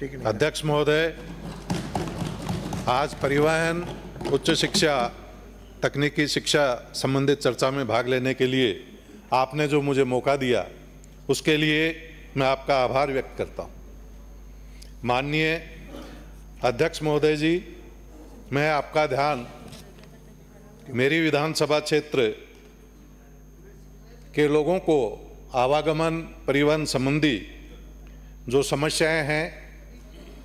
अध्यक्ष महोदय आज परिवहन उच्च शिक्षा तकनीकी शिक्षा संबंधित चर्चा में भाग लेने के लिए आपने जो मुझे मौका दिया उसके लिए मैं आपका आभार व्यक्त करता हूँ माननीय अध्यक्ष महोदय जी मैं आपका ध्यान मेरी विधानसभा क्षेत्र के लोगों को आवागमन परिवहन संबंधी जो समस्याएं हैं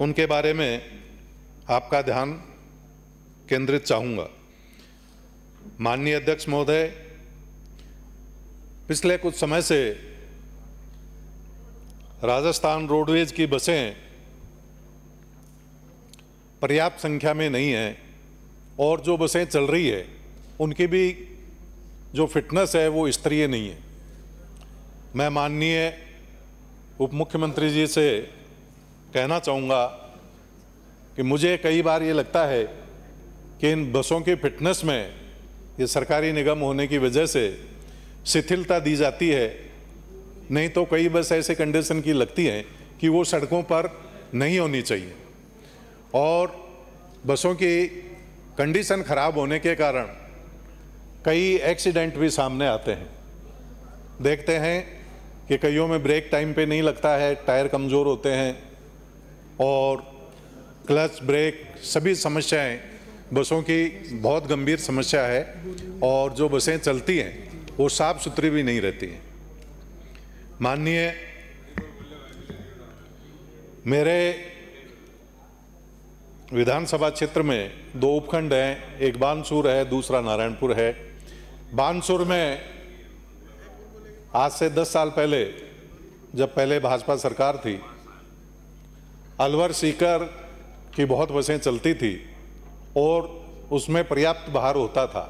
उनके बारे में आपका ध्यान केंद्रित चाहूँगा माननीय अध्यक्ष महोदय पिछले कुछ समय से राजस्थान रोडवेज की बसें पर्याप्त संख्या में नहीं हैं और जो बसें चल रही है उनकी भी जो फिटनेस है वो स्तरीय नहीं है मैं माननीय उप मुख्यमंत्री जी से कहना चाहूँगा कि मुझे कई बार ये लगता है कि इन बसों के फिटनेस में ये सरकारी निगम होने की वजह से शिथिलता दी जाती है नहीं तो कई बस ऐसे कंडीशन की लगती हैं कि वो सड़कों पर नहीं होनी चाहिए और बसों की कंडीशन ख़राब होने के कारण कई एक्सीडेंट भी सामने आते हैं देखते हैं कि कईयों में ब्रेक टाइम पे नहीं लगता है टायर कमज़ोर होते हैं और क्लच ब्रेक सभी समस्याएं बसों की बहुत गंभीर समस्या है और जो बसें चलती हैं वो साफ सुथरी भी नहीं रहती हैं माननीय मेरे विधानसभा क्षेत्र में दो उपखंड हैं एक बानसूर है दूसरा नारायणपुर है बानसूर में आज से 10 साल पहले जब पहले भाजपा सरकार थी अलवर सीकर की बहुत बसें चलती थी और उसमें पर्याप्त भार होता था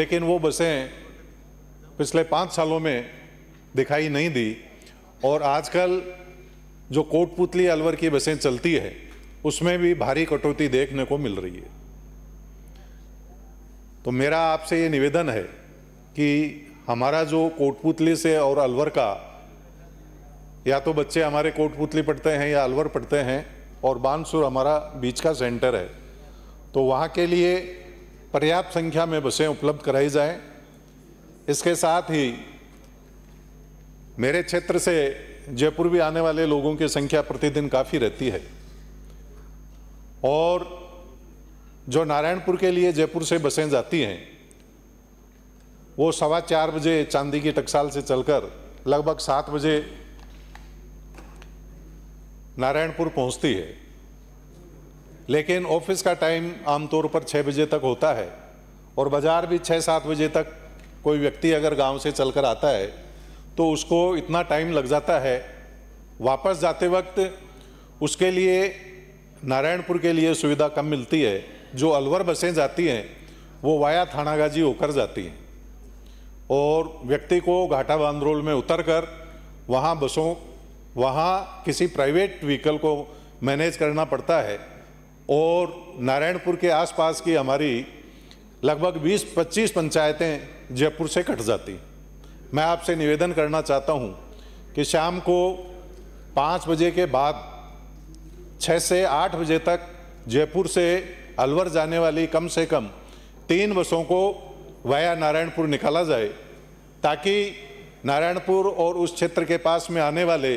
लेकिन वो बसें पिछले पाँच सालों में दिखाई नहीं दी और आजकल जो कोटपुतली अलवर की बसें चलती है उसमें भी भारी कटौती देखने को मिल रही है तो मेरा आपसे ये निवेदन है कि हमारा जो कोटपुतली से और अलवर का या तो बच्चे हमारे कोटपुतली पढ़ते हैं या अलवर पढ़ते हैं और बानसुर हमारा बीच का सेंटर है तो वहाँ के लिए पर्याप्त संख्या में बसें उपलब्ध कराई जाए इसके साथ ही मेरे क्षेत्र से जयपुर भी आने वाले लोगों की संख्या प्रतिदिन काफ़ी रहती है और जो नारायणपुर के लिए जयपुर से बसें जाती हैं वो सवा चार बजे चांदी की टकसाल से चलकर लगभग सात बजे नारायणपुर पहुंचती है लेकिन ऑफिस का टाइम आमतौर पर छः बजे तक होता है और बाज़ार भी छः सात बजे तक कोई व्यक्ति अगर गांव से चलकर आता है तो उसको इतना टाइम लग जाता है वापस जाते वक्त उसके लिए नारायणपुर के लिए सुविधा कम मिलती है जो अलवर बसें जाती हैं वो वाया थानागाजी होकर जाती हैं और व्यक्ति को घाटा बांद्रोल में उतर कर वहाँ बसों वहाँ किसी प्राइवेट व्हीकल को मैनेज करना पड़ता है और नारायणपुर के आसपास की हमारी लगभग 20-25 पंचायतें जयपुर से कट जाती मैं आपसे निवेदन करना चाहता हूँ कि शाम को पाँच बजे के बाद छः से आठ बजे तक जयपुर से अलवर जाने वाली कम से कम तीन बसों को वाया नारायणपुर निकाला जाए ताकि नारायणपुर और उस क्षेत्र के पास में आने वाले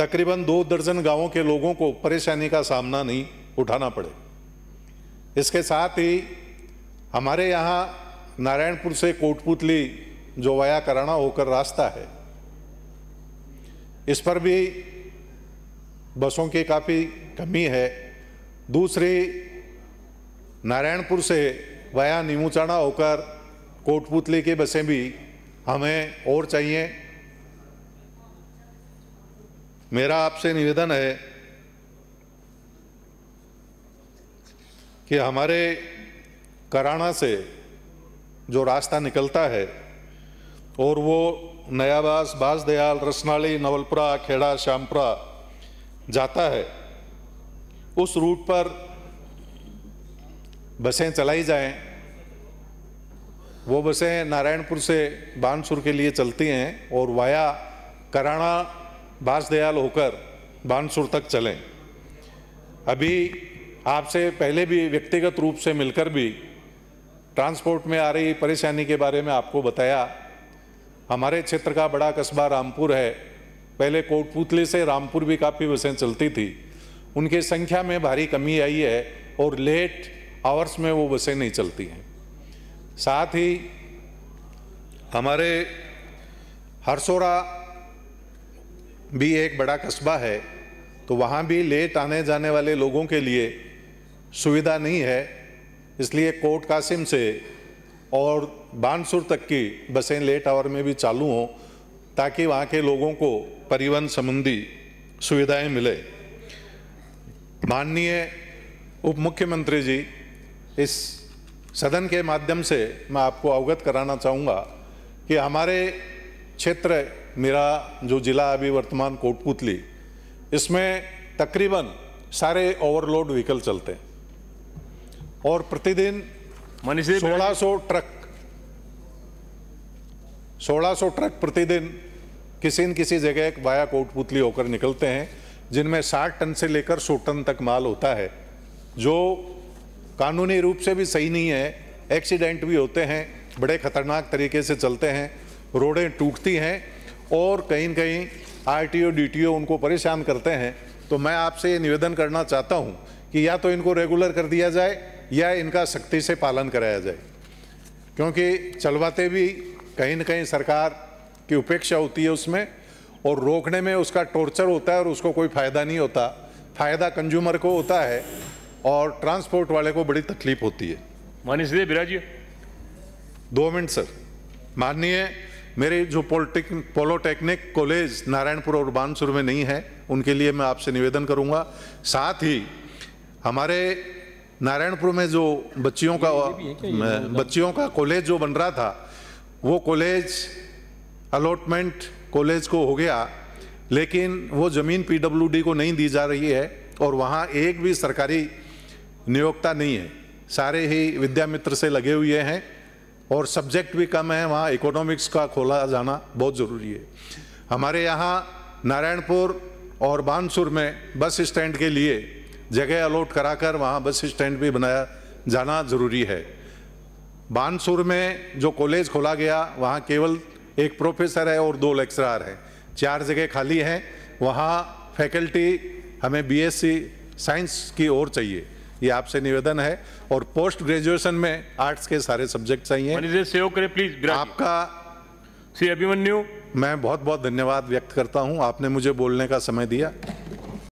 तकरीबन दो दर्जन गांवों के लोगों को परेशानी का सामना नहीं उठाना पड़े इसके साथ ही हमारे यहाँ नारायणपुर से कोटपुतली जो वाया कराना होकर रास्ता है इस पर भी बसों की काफ़ी कमी है दूसरी नारायणपुर से वाया नीमूचाणा होकर कोटपुतली की बसें भी हमें और चाहिए मेरा आपसे निवेदन है कि हमारे कराना से जो रास्ता निकलता है और वो नयाबास बासदयाल रसनाली नवलपुरा खेड़ा श्यामपुरा जाता है उस रूट पर बसें चलाई जाएं वो बसें नारायणपुर से बानसुर के लिए चलती हैं और वाया कराना बांसदयाल होकर बानसुर तक चलें अभी आपसे पहले भी व्यक्तिगत रूप से मिलकर भी ट्रांसपोर्ट में आ रही परेशानी के बारे में आपको बताया हमारे क्षेत्र का बड़ा कस्बा रामपुर है पहले कोटपुतले से रामपुर भी काफ़ी बसें चलती थी उनकी संख्या में भारी कमी आई है और लेट आवर्स में वो बसें नहीं चलती हैं साथ ही हमारे हरसोरा भी एक बड़ा कस्बा है तो वहाँ भी लेट आने जाने वाले लोगों के लिए सुविधा नहीं है इसलिए कोट कासिम से और बानसुर तक की बसें लेट आवर में भी चालू हों ताकि वहाँ के लोगों को परिवहन संबंधी सुविधाएं मिले माननीय उप मुख्यमंत्री जी इस सदन के माध्यम से मैं आपको अवगत कराना चाहूँगा कि हमारे क्षेत्र मेरा जो ज़िला अभी वर्तमान कोटपुतली इसमें तकरीबन सारे ओवरलोड व्हीकल चलते हैं और प्रतिदिन मनीष सोलह सौ ट्रक सोलह सौ ट्रक प्रतिदिन किसी न किसी जगह एक वाया कोटपुतली होकर निकलते हैं जिनमें 60 टन से लेकर 100 टन तक माल होता है जो कानूनी रूप से भी सही नहीं है एक्सीडेंट भी होते हैं बड़े खतरनाक तरीके से चलते हैं रोडें टूटती हैं और कहीं कहीं आरटीओ डीटीओ उनको परेशान करते हैं तो मैं आपसे ये निवेदन करना चाहता हूँ कि या तो इनको रेगुलर कर दिया जाए या इनका सख्ती से पालन कराया जाए क्योंकि चलवाते भी कहीं ना कहीं सरकार की उपेक्षा होती है उसमें और रोकने में उसका टॉर्चर होता है और उसको कोई फ़ायदा नहीं होता फ़ायदा कंज्यूमर को होता है और ट्रांसपोर्ट वाले को बड़ी तकलीफ होती है माननीय सीधे बिराजी दो मिनट सर माननीय मेरे जो पॉलिटेक्निक पॉलोटेक्निक कॉलेज नारायणपुर और बानसुर में नहीं है उनके लिए मैं आपसे निवेदन करूंगा साथ ही हमारे नारायणपुर में जो बच्चियों का मतलब? बच्चियों का कॉलेज जो बन रहा था वो कॉलेज अलॉटमेंट कॉलेज को हो गया लेकिन वो ज़मीन पीडब्ल्यूडी को नहीं दी जा रही है और वहाँ एक भी सरकारी नियोक्ता नहीं है सारे ही विद्यामित्र से लगे हुए हैं और सब्जेक्ट भी कम है वहाँ इकोनॉमिक्स का खोला जाना बहुत ज़रूरी है हमारे यहाँ नारायणपुर और बानसुर में बस स्टैंड के लिए जगह अलॉट कराकर वहाँ बस स्टैंड भी बनाया जाना ज़रूरी है बानसुर में जो कॉलेज खोला गया वहाँ केवल एक प्रोफेसर है और दो लेक्चरार हैं चार जगह खाली हैं वहाँ फैकल्टी हमें बीएससी साइंस की ओर चाहिए ये आपसे निवेदन है और पोस्ट ग्रेजुएशन में आर्ट्स के सारे सब्जेक्ट चाहिए सेव करें प्लीज आपका श्री अभिमन्यु मैं बहुत बहुत धन्यवाद व्यक्त करता हूं आपने मुझे बोलने का समय दिया